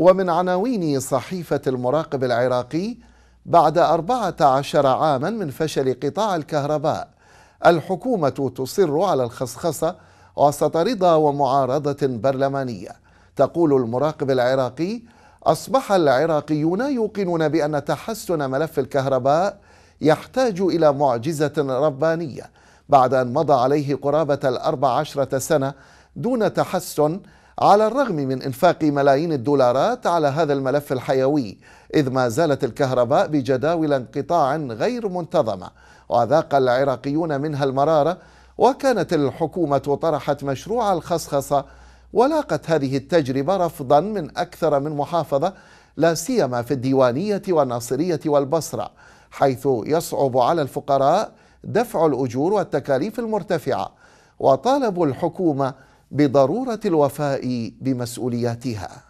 ومن عناوين صحيفة المراقب العراقي بعد 14 عاما من فشل قطاع الكهرباء الحكومة تصر على الخصخصة وسط رضا ومعارضة برلمانية تقول المراقب العراقي أصبح العراقيون يوقنون بأن تحسن ملف الكهرباء يحتاج إلى معجزة ربانية بعد أن مضى عليه قرابة الأربع عشرة سنة دون تحسن على الرغم من انفاق ملايين الدولارات على هذا الملف الحيوي اذ ما زالت الكهرباء بجداول انقطاع غير منتظمه وذاق العراقيون منها المراره وكانت الحكومه طرحت مشروع الخصخصه ولاقت هذه التجربه رفضا من اكثر من محافظه لا سيما في الديوانيه والناصريه والبصره حيث يصعب على الفقراء دفع الاجور والتكاليف المرتفعه وطالبوا الحكومه بضروره الوفاء بمسؤولياتها